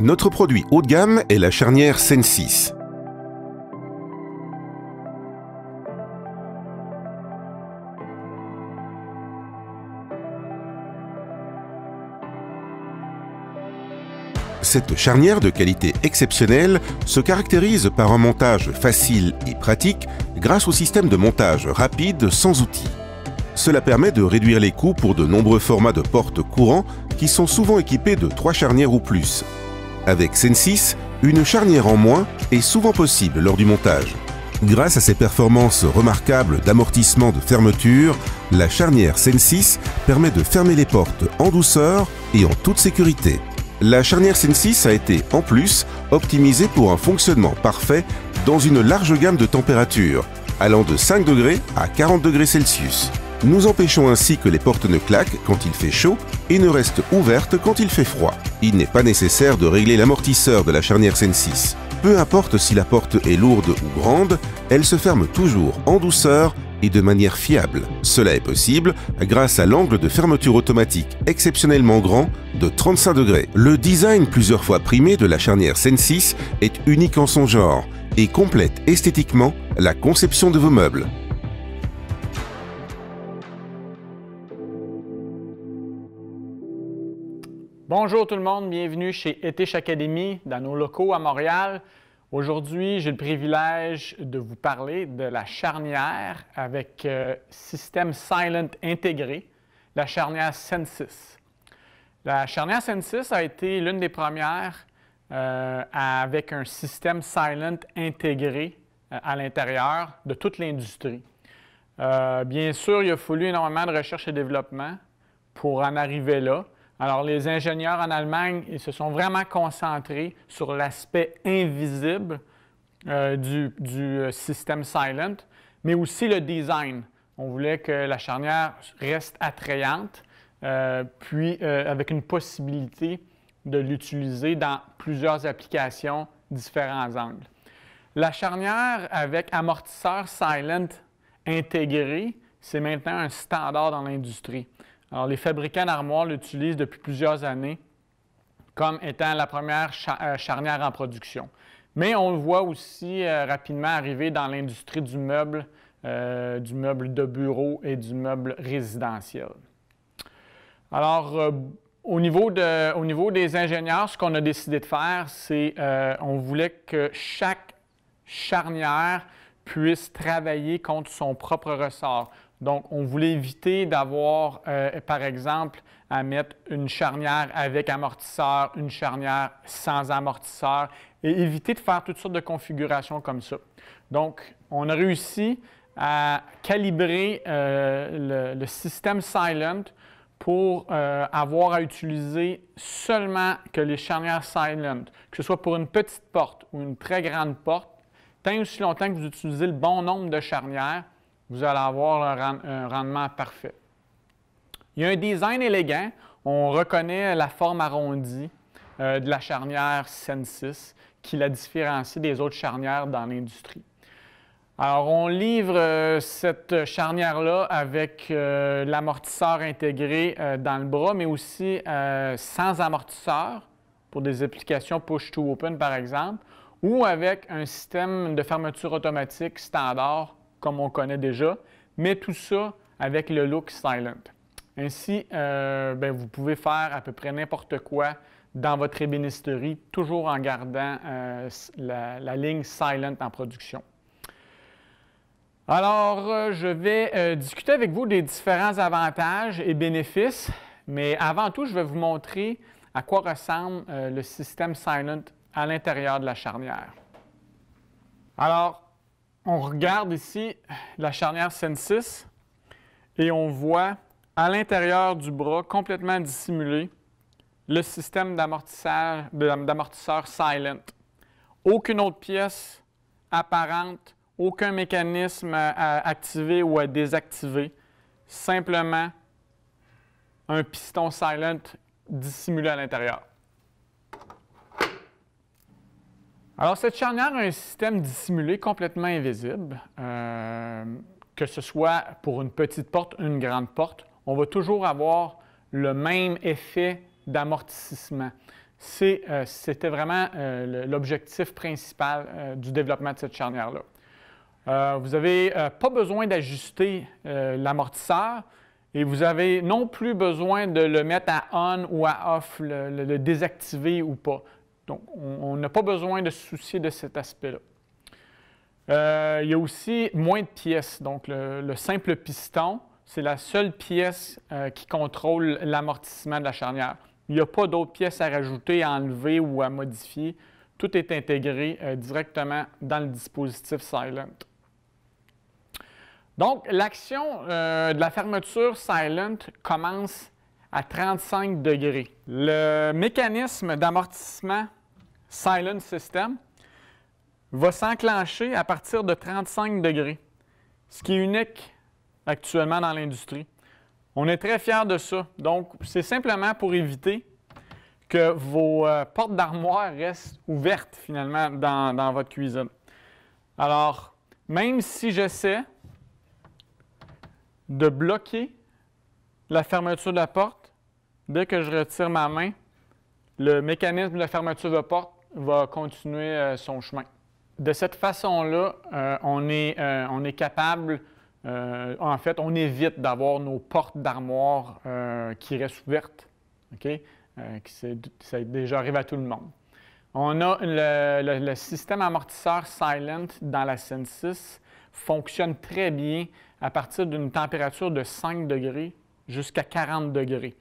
Notre produit haut de gamme est la charnière SEN6. Cette charnière de qualité exceptionnelle se caractérise par un montage facile et pratique grâce au système de montage rapide sans outils. Cela permet de réduire les coûts pour de nombreux formats de portes courants qui sont souvent équipés de trois charnières ou plus, avec Sen6, une charnière en moins est souvent possible lors du montage. Grâce à ses performances remarquables d'amortissement de fermeture, la charnière Sen6 permet de fermer les portes en douceur et en toute sécurité. La charnière Sen6 a été en plus optimisée pour un fonctionnement parfait dans une large gamme de températures, allant de 5 degrés à 40 degrés Celsius. Nous empêchons ainsi que les portes ne claquent quand il fait chaud et ne restent ouvertes quand il fait froid. Il n'est pas nécessaire de régler l'amortisseur de la charnière 6. Peu importe si la porte est lourde ou grande, elle se ferme toujours en douceur et de manière fiable. Cela est possible grâce à l'angle de fermeture automatique exceptionnellement grand de 35 degrés. Le design plusieurs fois primé de la charnière 6 est unique en son genre et complète esthétiquement la conception de vos meubles. Bonjour tout le monde, bienvenue chez Etich Academy dans nos locaux à Montréal. Aujourd'hui, j'ai le privilège de vous parler de la charnière avec euh, système Silent intégré, la charnière Sensis. La charnière Sensis a été l'une des premières euh, avec un système Silent intégré euh, à l'intérieur de toute l'industrie. bien sûr, il a fallu énormément de recherche et développement pour en arriver là. Alors, les ingénieurs en Allemagne, ils se sont vraiment concentrés sur l'aspect invisible euh, du, euh, système silent, mais aussi le design. On voulait que la charnière reste attrayante, euh, puis avec une possibilité de l'utiliser dans plusieurs applications, différents angles. La charnière avec amortisseur silent intégré, c'est maintenant un standard dans l'industrie. Alors, les fabricants d'armoires l'utilisent depuis plusieurs années comme étant la première euh, charnière en production. Mais on le voit aussi euh, rapidement arriver dans l'industrie du meuble, euh, du meuble de bureau et du meuble résidentiel. Alors, au, niveau au, niveau des ingénieurs, ce qu'on a décidé de faire, c'est on voulait que chaque charnière puisse travailler contre son propre ressort. Donc, on voulait éviter d'avoir, euh, par exemple, à mettre une charnière avec amortisseur, une charnière sans amortisseur, et éviter de faire toutes sortes de configurations comme ça. Donc, on a réussi à calibrer euh, le, système Silent pour euh, avoir à utiliser seulement que les charnières Silent, que ce soit pour une petite porte ou une très grande porte, tant aussi longtemps que vous utilisez le bon nombre de charnières, vous allez avoir un, rendement parfait. Il y a un design élégant. On reconnaît la forme arrondie euh, de la charnière Sensis qui la différencie des autres charnières dans l'industrie. Alors, on livre euh, cette charnière-là avec euh, l'amortisseur intégré dans le bras, mais aussi sans amortisseur pour des applications push-to-open, par exemple, ou avec un système de fermeture automatique standard comme on connaît déjà, mais tout ça avec le look silent. Ainsi, euh, ben, vous pouvez faire à peu près n'importe quoi dans votre ébénisterie, toujours en gardant euh, la, ligne silent en production. Alors, euh, je vais discuter avec vous des différents avantages et bénéfices, mais avant tout, je vais vous montrer à quoi ressemble le système silent à l'intérieur de la charnière. Alors, on regarde ici la charnière sensis et on voit à l'intérieur du bras, complètement dissimulé, le système d'amortisseur silent. Aucune autre pièce apparente, aucun mécanisme à, euh, à activer ou à désactiver. Simplement un piston silent dissimulé à l'intérieur. Alors, cette charnière a un système dissimulé complètement invisible. Euh, que ce soit pour une petite porte, ou une grande porte, on va toujours avoir le même effet d'amortissement. Euh, c'était vraiment euh, l'objectif principal du développement de cette charnière-là. vous n'avez pas besoin d'ajuster l'amortisseur et vous n'avez non plus besoin de le mettre à on ou à off, le désactiver ou pas. Donc, on n'a pas besoin de se soucier de cet aspect-là. Euh, il y a aussi moins de pièces. Donc, le, simple piston, c'est la seule pièce euh, qui contrôle l'amortissement de la charnière. Il n'y a pas d'autres pièces à rajouter, à enlever ou à modifier. Tout est intégré euh, directement dans le dispositif Silent. Donc, l'action de la fermeture Silent commence à 35 degrés. Le mécanisme d'amortissement Silent System, va s'enclencher à partir de 35 degrés, ce qui est unique actuellement dans l'industrie. On est très fiers de ça. Donc, c'est simplement pour éviter que vos euh, portes d'armoire restent ouvertes finalement dans, dans, votre cuisine. Alors, même si j'essaie de bloquer la fermeture de la porte, dès que je retire ma main, le mécanisme de la fermeture de porte va continuer euh, son chemin. De cette façon-là, euh, euh, on, est, capable en fait, on évite d'avoir nos portes d'armoire qui restent ouvertes. OK? Euh, ça déjà arrive à tout le monde. On a le, système amortisseur Silent dans la Scène 6 fonctionne très bien à partir d'une température de 5 degrés jusqu'à 40 degrés.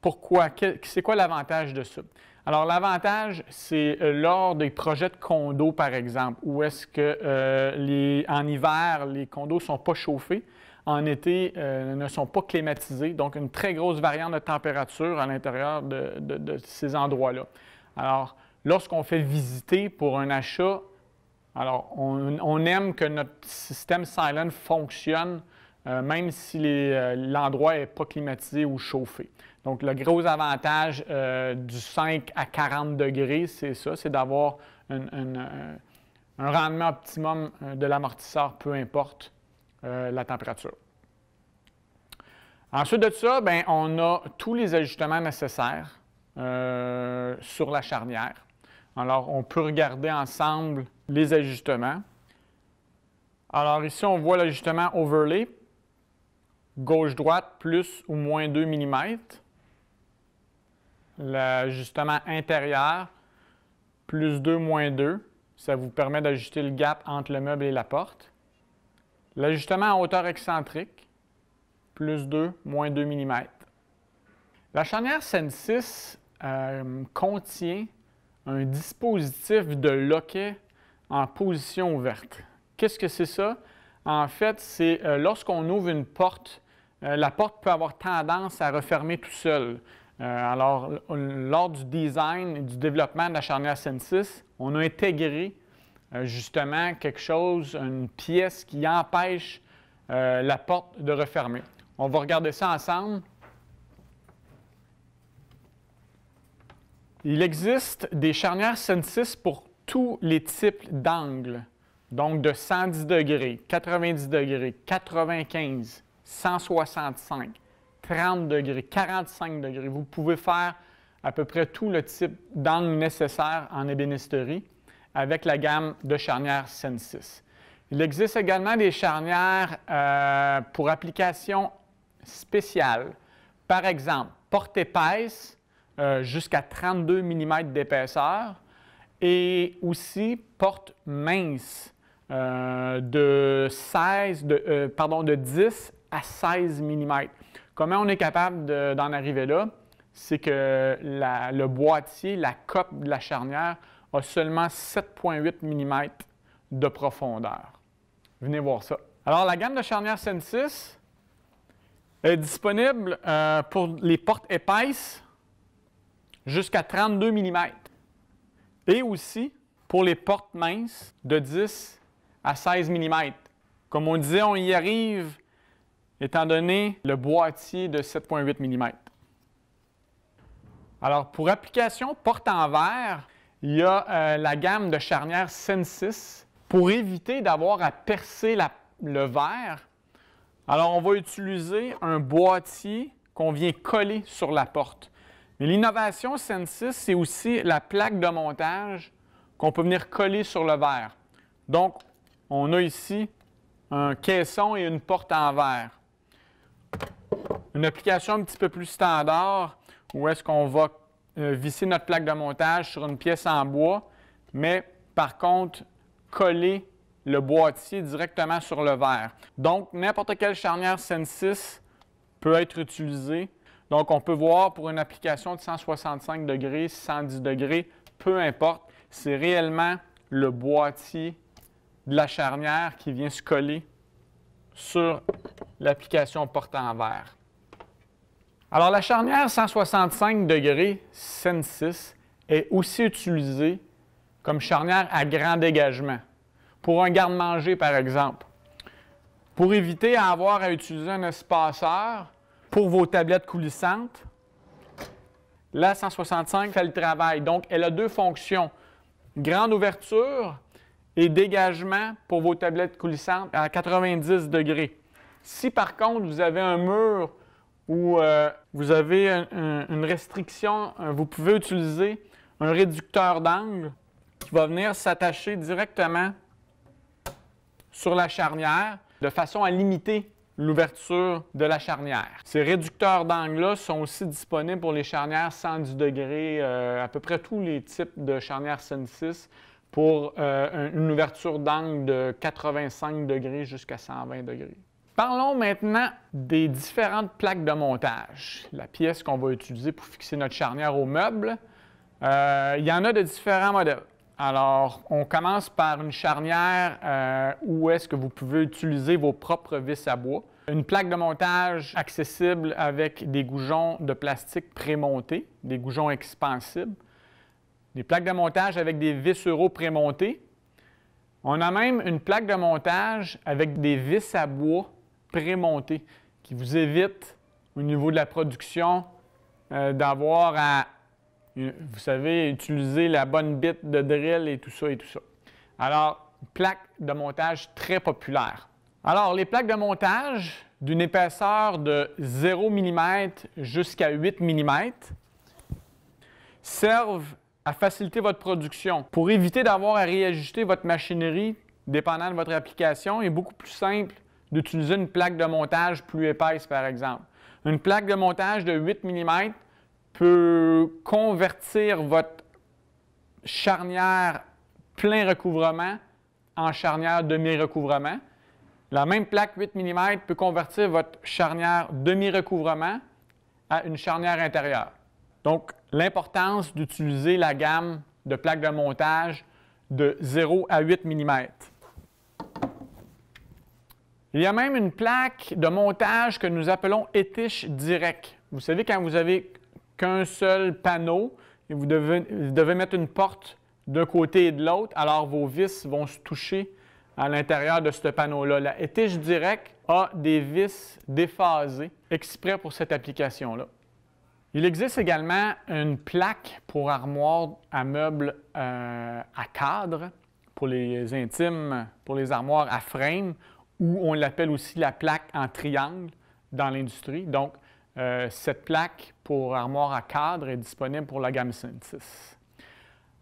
Pourquoi? C'est quoi l'avantage de ça? Alors, l'avantage, c'est euh, lors des projets de condos, par exemple, où est-ce que euh, en hiver, les condos ne sont pas chauffés, en été, euh, ne sont pas climatisés, donc une très grosse variante de température à l'intérieur de, ces endroits-là. Alors, lorsqu'on fait visiter pour un achat, alors on, aime que notre système Silent fonctionne, même si l'endroit n'est pas climatisé ou chauffé. Donc, le gros avantage euh, du 5 à 40 degrés, c'est ça, c'est d'avoir euh, un, rendement optimum euh, de l'amortisseur, peu importe la température. Ensuite de ça, ben, on a tous les ajustements nécessaires sur la charnière. Alors, on peut regarder ensemble les ajustements. Alors ici, on voit l'ajustement overlay, gauche-droite, plus ou moins 2 mm l'ajustement intérieur, plus 2, moins 2. Ça vous permet d'ajuster le gap entre le meuble et la porte. L'ajustement en hauteur excentrique, plus 2, moins 2 mm. La charnière Sensis 6 euh, contient un dispositif de loquet en position ouverte. Qu'est-ce que c'est ça? En fait, c'est euh, lorsqu'on ouvre une porte, euh, la porte peut avoir tendance à refermer tout seul. Euh, alors, euh, lors du design et du développement de la charnière Sensis, on a intégré euh, justement quelque chose, une pièce qui empêche la porte de refermer. On va regarder ça ensemble. Il existe des charnières Sensis pour tous les types d'angles, donc de 110 degrés, 90 degrés, 95, 165. 30 degrés, 45 degrés. Vous pouvez faire à peu près tout le type d'angle nécessaire en ébénisterie avec la gamme de charnières Sensis. Il existe également des charnières euh, pour applications spéciales. Par exemple, porte épaisse euh, jusqu'à 32 mm d'épaisseur et aussi porte mince euh, de, 16, de 10 à 16 mm. Comment on est capable d'en arriver là? C'est que le boîtier, la cope de la charnière a seulement 7,8 mm de profondeur. Venez voir ça. Alors, la gamme de charnières SENSIS est disponible euh, pour les portes épaisses jusqu'à 32 mm et aussi pour les portes minces de 10 à 16 mm. Comme on disait, on y arrive étant donné le boîtier de 7,8 mm. Alors, pour application porte en verre, il y a euh, la gamme de charnières Sensis pour éviter d'avoir à percer le verre. Alors, on va utiliser un boîtier qu'on vient coller sur la porte. Mais l'innovation Sensis, c'est aussi la plaque de montage qu'on peut venir coller sur le verre. Donc, on a ici un caisson et une porte en verre. Une application un petit peu plus standard, où est-ce qu'on va euh, visser notre plaque de montage sur une pièce en bois, mais par contre, coller le boîtier directement sur le verre. Donc, n'importe quelle charnière Sensis peut être utilisée. Donc, on peut voir pour une application de 165 degrés, 110 degrés, peu importe, c'est réellement le boîtier de la charnière qui vient se coller sur l'application portant en verre. Alors, la charnière 165 degrés 6, est aussi utilisée comme charnière à grand dégagement, pour un garde-manger par exemple, pour éviter à avoir à utiliser un espaceur pour vos tablettes coulissantes. La 165 fait le travail, donc elle a deux fonctions, grande ouverture et dégagement pour vos tablettes coulissantes à 90 degrés. Si par contre vous avez un mur où euh, vous avez une restriction, euh, vous pouvez utiliser un réducteur d'angle qui va venir s'attacher directement sur la charnière de façon à limiter l'ouverture de la charnière. Ces réducteurs d'angle-là sont aussi disponibles pour les charnières 110 degrés, euh, à peu près tous les types de charnières CEN6 pour une ouverture d'angle de 85 degrés jusqu'à 120 degrés. Parlons maintenant des différentes plaques de montage, la pièce qu'on va utiliser pour fixer notre charnière au meuble. Euh, il y en a de différents modèles. Alors, on commence par une charnière euh, où est-ce que vous pouvez utiliser vos propres vis à bois. Une plaque de montage accessible avec des goujons de plastique prémontés, des goujons expansibles. Des plaques de montage avec des vis prémontés. prémontées. On a même une plaque de montage avec des vis à bois Prémontée, qui vous évite au niveau de la production euh, d'avoir à, euh, vous savez, utiliser la bonne bite de drill et tout ça et tout ça. Alors, plaque de montage très populaire. Alors, les plaques de montage d'une épaisseur de 0 mm jusqu'à 8 mm servent à faciliter votre production. Pour éviter d'avoir à réajuster votre machinerie, dépendant de votre application, il est beaucoup plus simple d'utiliser une plaque de montage plus épaisse, par exemple. Une plaque de montage de 8 mm peut convertir votre charnière plein recouvrement en charnière demi-recouvrement. La même plaque 8 mm peut convertir votre charnière demi-recouvrement à une charnière intérieure. Donc, l'importance d'utiliser la gamme de plaques de montage de 0 à 8 mm. Il y a même une plaque de montage que nous appelons étiche direct. Vous savez, quand vous avez qu'un seul panneau, et vous devez, mettre une porte d'un côté et de l'autre, alors vos vis vont se toucher à l'intérieur de ce panneau-là. La étiche direct a des vis déphasées exprès pour cette application-là. Il existe également une plaque pour armoire à meubles euh, à cadre, pour les intimes, pour les armoires à frame ou on l'appelle aussi la plaque en triangle dans l'industrie. Donc, euh, cette plaque pour armoire à cadre est disponible pour la gamme Synthesis.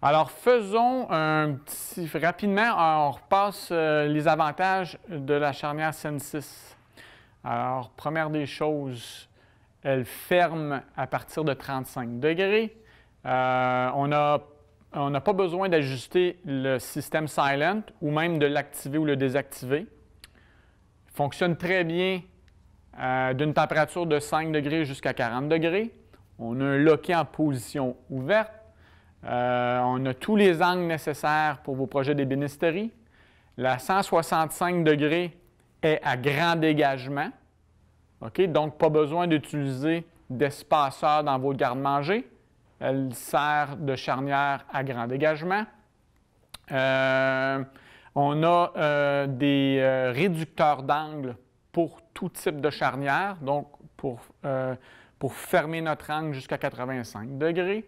Alors, faisons un petit... Rapidement, euh, on repasse euh, les avantages de la charnière Synthesis. Alors, première des choses, elle ferme à partir de 35 degrés. on n'a pas besoin d'ajuster le système Silent ou même de l'activer ou le désactiver fonctionne très bien euh, d'une température de 5 degrés jusqu'à 40 degrés. On a un loquet en position ouverte. Euh, on a tous les angles nécessaires pour vos projets d'ébénisterie. La 165 degrés est à grand dégagement. Donc, pas besoin d'utiliser d'espaceur dans votre garde-manger. Elle sert de charnière à grand dégagement. Euh, on a euh, des euh, réducteurs d'angle pour tout type de charnière, donc pour, euh, pour fermer notre angle jusqu'à 85 degrés.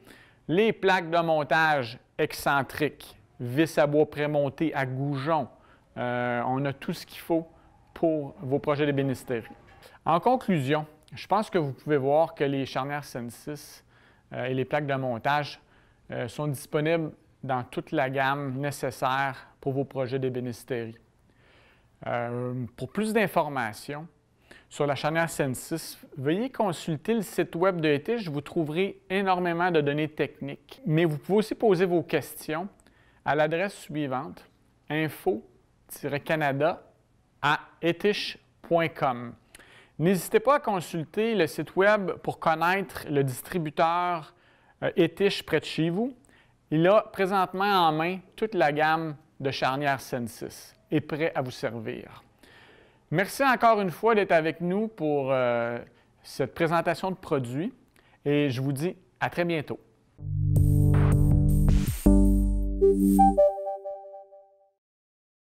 Les plaques de montage excentriques, vis à bois prémonté à goujon. on a tout ce qu'il faut pour vos projets d'ébénisterie. En conclusion, je pense que vous pouvez voir que les charnières Sensis et les plaques de montage sont disponibles dans toute la gamme nécessaire pour vos projets d'ébénisterie. Euh, pour plus d'informations sur la chaîne Ascensis, veuillez consulter le site web de ETICH. Vous trouverez énormément de données techniques. Mais vous pouvez aussi poser vos questions à l'adresse suivante info-canada à etich.com. N'hésitez pas à consulter le site web pour connaître le distributeur euh, Etich près de chez vous il a présentement en main toute la gamme de charnières Sensis et prêt à vous servir. Merci encore une fois d'être avec nous pour euh, cette présentation de produits et je vous dis à très bientôt.